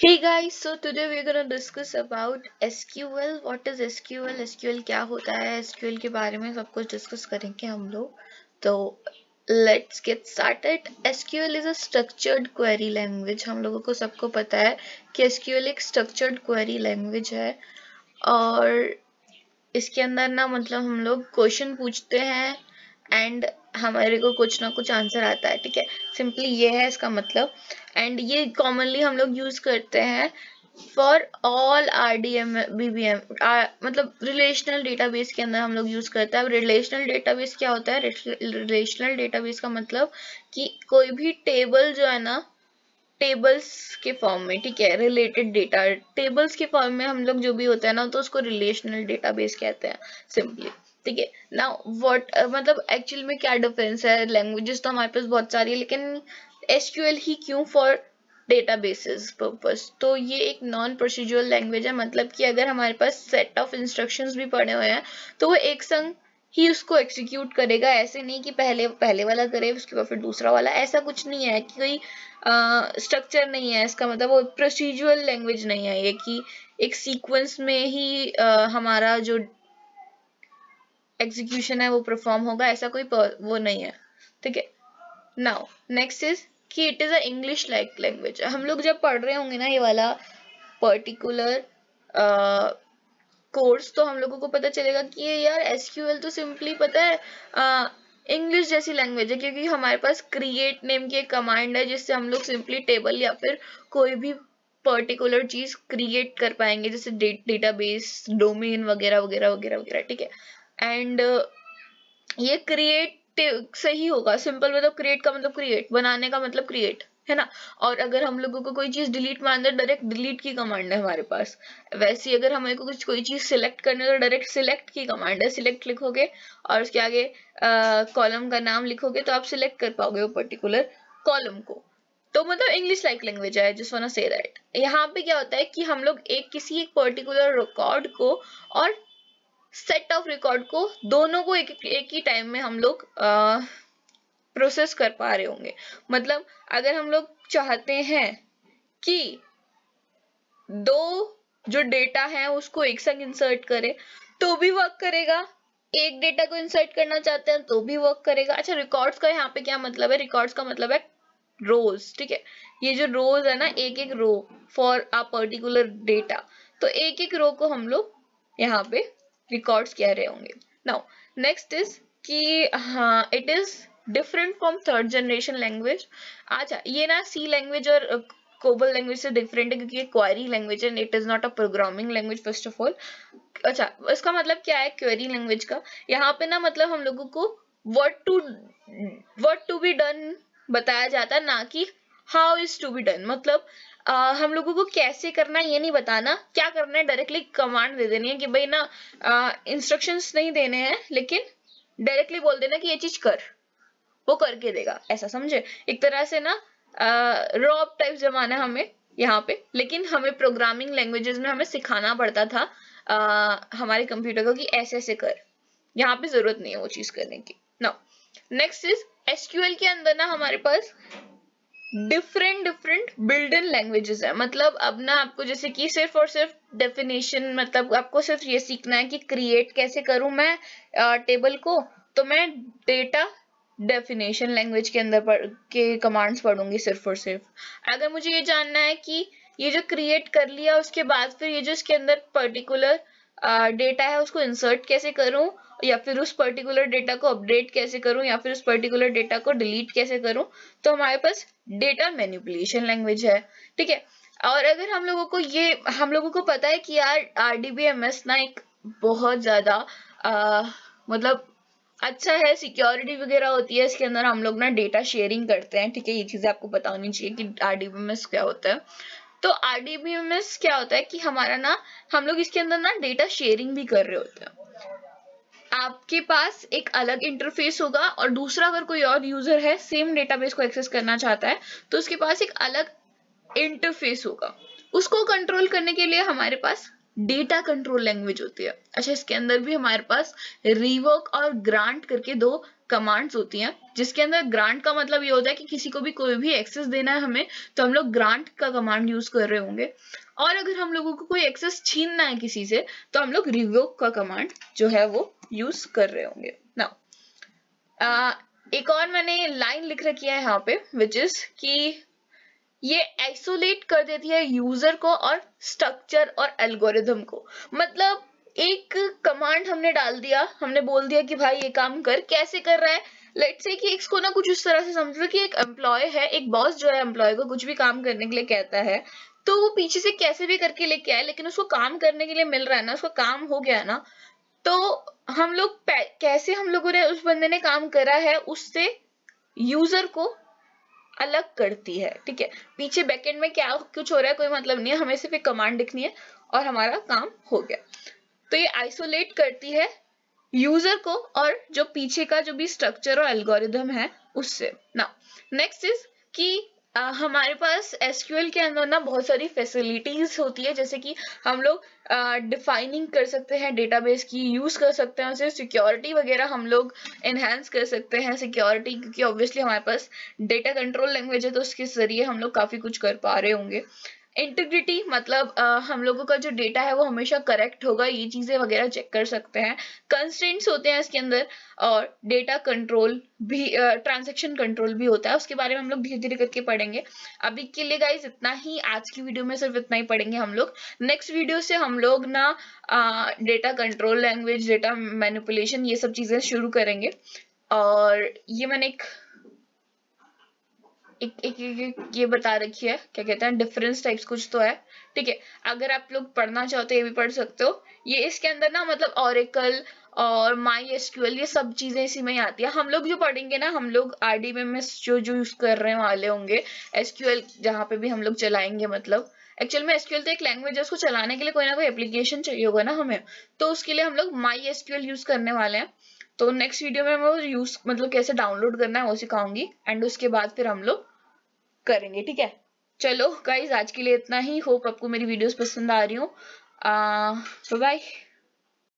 Hey guys, so today we are going to discuss about SQL. What is SQL? SQL क्या होता है SQL के बारे में सब कुछ discuss करेंगे हम लोग तो let's get started. SQL is a structured query language. हम लोगों को सबको पता है कि SQL एक structured query language है और इसके अंदर ना मतलब हम लोग क्वेश्चन पूछते हैं एंड हमारे को कुछ ना कुछ आंसर आता है ठीक है सिंपली ये है इसका मतलब एंड ये कॉमनली हम लोग यूज करते हैं for all R D M B B M मतलब रिलेशनल डेटाबेस के अंदर हम लोग यूज करते हैं अब रिलेशनल डेटाबेस क्या होता है रिलेशनल डेटाबेस का मतलब कि कोई भी टेबल जो है ना टेबल्स के फॉर्म में ठीक है रिलेटेड डेटा टेबल्स के फॉर्म में हम लोग जो भी होता है ना तो उसको रिलेशनल डेटाबेस कहते हैं सिंपली ठीक है ना वॉट मतलब एक्चुअल में क्या डिफरेंस है लैंग्वेजेस तो हमारे पास बहुत सारी है लेकिन एस ही क्यों फॉर डेटा बेसिस पर्पज तो ये एक नॉन प्रोसीजुअल लैंग्वेज है मतलब कि अगर हमारे पास सेट ऑफ इंस्ट्रक्शंस भी पड़े हुए हैं तो वो एक संग ही उसको एक्सिक्यूट करेगा ऐसे नहीं कि पहले पहले वाला करे उसके बाद फिर दूसरा वाला ऐसा कुछ नहीं है कि कोई स्ट्रक्चर नहीं है इसका मतलब वो प्रोसीजुअल लैंग्वेज नहीं है ये कि एक सीक्वेंस में ही आ, हमारा जो एग्जीक्यूशन है वो परफॉर्म होगा ऐसा कोई वो नहीं है ठीक है नाउ नेक्स्ट इज कि it is a English like language हम लोग जब पढ़ रहे होंगे ना ये वाला पर्टिकुलर कोर्स तो हम लोगों को पता चलेगा कि ये यार एस तो सिंपली पता है uh, इंग्लिश जैसी लैंग्वेज है क्योंकि हमारे पास क्रिएट नेम की एक कमांड है जिससे हम लोग सिंपली टेबल या फिर कोई भी पर्टिकुलर चीज क्रिएट कर पाएंगे जैसे डेटाबेस डोमेन वगैरह वगैरह वगैरह वगैरह ठीक है एंड uh, ये क्रिएट से ही होगा सिंपल मतलब क्रिएट का मतलब क्रिएट बनाने का मतलब क्रिएट है ना और अगर हम लोगों को कोई चीज डिलीट मारने डायरेक्ट डिलीट की कमांड है हमारे पास वैसे ही अगर हमें को कुछ कोई चीज सिलेक्ट करने तो डायरेक्ट सिलेक्ट की कमांड है सिलेक्ट लिखोगे और उसके आगे कॉलम का नाम लिखोगे तो आप सिलेक्ट कर पाओगे वो पर्टिकुलर कॉलम को तो मतलब इंग्लिश लाइक लैंग्वेज है जिस वन से राइट यहाँ पे क्या होता है कि हम लोग एक किसी एक पर्टिकुलर रिकॉर्ड को और सेट ऑफ रिकॉर्ड को दोनों को एक एक ही टाइम में हम लोग प्रोसेस कर पा रहे होंगे मतलब अगर हम लोग चाहते हैं कि दो जो डेटा है उसको एक संग इंसर्ट करें तो भी वर्क करेगा एक डेटा को इंसर्ट करना चाहते हैं तो भी वर्क करेगा अच्छा रिकॉर्ड्स का यहाँ पे क्या मतलब है रिकॉर्ड्स का मतलब है रोज ठीक है ये जो रोज है ना एक एक row for a particular data तो एक एक रो को हम लोग यहाँ पे रिकॉर्ड्स कह रहे होंगे नाउ नेक्स्ट इज कि हाँ it is different from third generation language अच्छा ये ना सी लैंग्वेज और कोबल लैंग्वेज से डिफरेंट है क्योंकि ये क्वारी लैंग्वेज है it is not a programming language first of all अच्छा इसका मतलब क्या है क्वेरी लैंग्वेज का यहाँ पे ना मतलब हम लोगों को what to what to be done बताया जाता है ना कि how is to be done मतलब आ, हम लोगों को कैसे करना है ये नहीं बताना क्या करना है डायरेक्टली कमांड दे देनी है कि भाई ना इंस्ट्रक्शंस नहीं देने हैं लेकिन डायरेक्टली बोल देना कि ये चीज कर वो करके देगा ऐसा समझे एक तरह से ना रॉब टाइप जमाना हमें यहाँ पे लेकिन हमें प्रोग्रामिंग लैंग्वेजेस में हमें सिखाना पड़ता था आ, हमारे कंप्यूटर को कि ऐसे ऐसे कर यहाँ पे जरूरत नहीं है वो चीज करने की ना नेक्स्ट इज एस के अंदर ना हमारे पास different different build in languages है मतलब अब ना आपको जैसे कि सिर्फ और सिर्फ डेफिनेशन मतलब आपको सिर्फ ये सीखना है कि क्रिएट कैसे करूं मैं टेबल को तो मैं डेटा डेफिनेशन लैंग्वेज के अंदर पढ़ के कमांड्स पढ़ूंगी सिर्फ और सिर्फ अगर मुझे ये जानना है कि ये जो क्रिएट कर लिया उसके बाद फिर ये जो इसके अंदर पर्टिकुलर डेटा है उसको इंसर्ट कैसे करूं या फिर उस पर्टिकुलर डेटा को अपडेट कैसे करूं या फिर उस पर्टिकुलर डेटा को डिलीट कैसे करूं तो हमारे पास डेटा मैनिपुलेशन लैंग्वेज है ठीक है और अगर हम लोगों को ये हम लोगों को पता है कि यार R D B M S ना एक बहुत ज्यादा मतलब अच्छा है सिक्योरिटी वगैरह होती है इसके अंदर हम लोग ना डेटा शेयरिंग करते हैं ठीक है ये चीजें आपको पता होनी चाहिए कि एस क्या होता है तो एस क्या होता है कि हमारा ना हम लोग इसके अंदर ना डेटा शेयरिंग भी कर रहे होते हैं आपके पास एक अलग इंटरफेस होगा और दूसरा अगर कोई और यूजर है सेम डेटाबेस को एक्सेस करना चाहता है तो उसके पास एक अलग इंटरफेस होगा उसको कंट्रोल करने के लिए हमारे पास डेटा कंट्रोल लैंग्वेज होती है अच्छा इसके अंदर भी हमारे पास रिवर्क और ग्रांट करके दो कमांड्स होती हैं जिसके अंदर ग्रांट का मतलब ये होता है कि किसी को भी कोई भी एक्सेस देना है हमें तो हम लोग ग्रांट का कमांड यूज कर रहे होंगे और अगर हम लोगों को कोई एक्सेस छीनना है किसी से तो हम लोग रिवोक का कमांड जो है वो यूज कर रहे होंगे ना एक और मैंने लाइन लिख रखी है यहाँ पे विच इज कि ये आइसोलेट कर देती है यूजर को और स्ट्रक्चर और एल्गोरिदम को मतलब एक कमांड हमने डाल दिया हमने बोल दिया कि भाई ये काम कर कैसे कर रहा है लेट से कि इसको ना कुछ इस तरह से समझ लो कि एक एम्प्लॉय है एक बॉस जो है एम्प्लॉय को कुछ भी काम करने के लिए कहता है तो वो पीछे से कैसे भी करके लेके आए लेकिन उसको काम करने के लिए मिल रहा है ना उसका काम हो गया ना तो हम लोग कैसे हम लोगों ने उस बंदे ने काम करा है उससे यूजर को अलग करती है ठीक है पीछे बैकेंड में क्या कुछ हो रहा है कोई मतलब नहीं है हमें सिर्फ एक कमांड लिखनी है और हमारा काम हो गया तो ये आइसोलेट करती है यूजर को और जो पीछे का जो भी स्ट्रक्चर और एल्गोरिदम है उससे ना नेक्स्ट इज कि हमारे पास एस के अंदर ना बहुत सारी फैसिलिटीज होती है जैसे कि हम लोग डिफाइनिंग uh, कर सकते हैं डेटाबेस की यूज़ कर सकते हैं उसे सिक्योरिटी वगैरह हम लोग इन्हेंस कर सकते हैं सिक्योरिटी क्योंकि ऑब्वियसली हमारे पास डेटा कंट्रोल लैंग्वेज है तो उसके ज़रिए हम लोग काफ़ी कुछ कर पा रहे होंगे इंटीग्रिटी मतलब आ, हम लोगों का जो डेटा है वो हमेशा करेक्ट होगा ये चीज़ें वगैरह चेक कर सकते हैं कंस्टेंट्स होते हैं इसके अंदर और डेटा कंट्रोल भी ट्रांजेक्शन uh, कंट्रोल भी होता है उसके बारे में हम लोग धीरे धीरे करके पढ़ेंगे अभी के लिए गाइज इतना ही आज की वीडियो में सिर्फ इतना ही पढ़ेंगे हम लोग नेक्स्ट वीडियो से हम लोग ना data control language data manipulation ये सब चीज़ें शुरू करेंगे और ये मैंने एक एक एक, एक, ये बता रखी है क्या कहते हैं डिफरेंस टाइप्स कुछ तो है ठीक है अगर आप लोग पढ़ना चाहते हो ये भी पढ़ सकते हो ये इसके अंदर ना मतलब ऑरिकल और माई एसक्यूएल ये सब चीजें इसी में आती है हम लोग जो पढ़ेंगे ना हम लोग आर डी में जो जो यूज कर रहे वाले होंगे एसक्यूएल जहाँ पे भी हम लोग चलाएंगे मतलब एक्चुअल में एसक्यूएल तो एक लैंग्वेज है उसको चलाने के लिए कोई ना कोई एप्लीकेशन चाहिए होगा ना हमें तो उसके लिए हम लोग माई एसक्यूएल यूज करने वाले हैं तो नेक्स्ट वीडियो में मैं वो यूज मतलब कैसे डाउनलोड करना है वो सिखाऊंगी एंड उसके बाद फिर हम लोग करेंगे ठीक है चलो गाइज आज के लिए इतना ही होप आपको मेरी वीडियोस पसंद आ रही हूँ बाय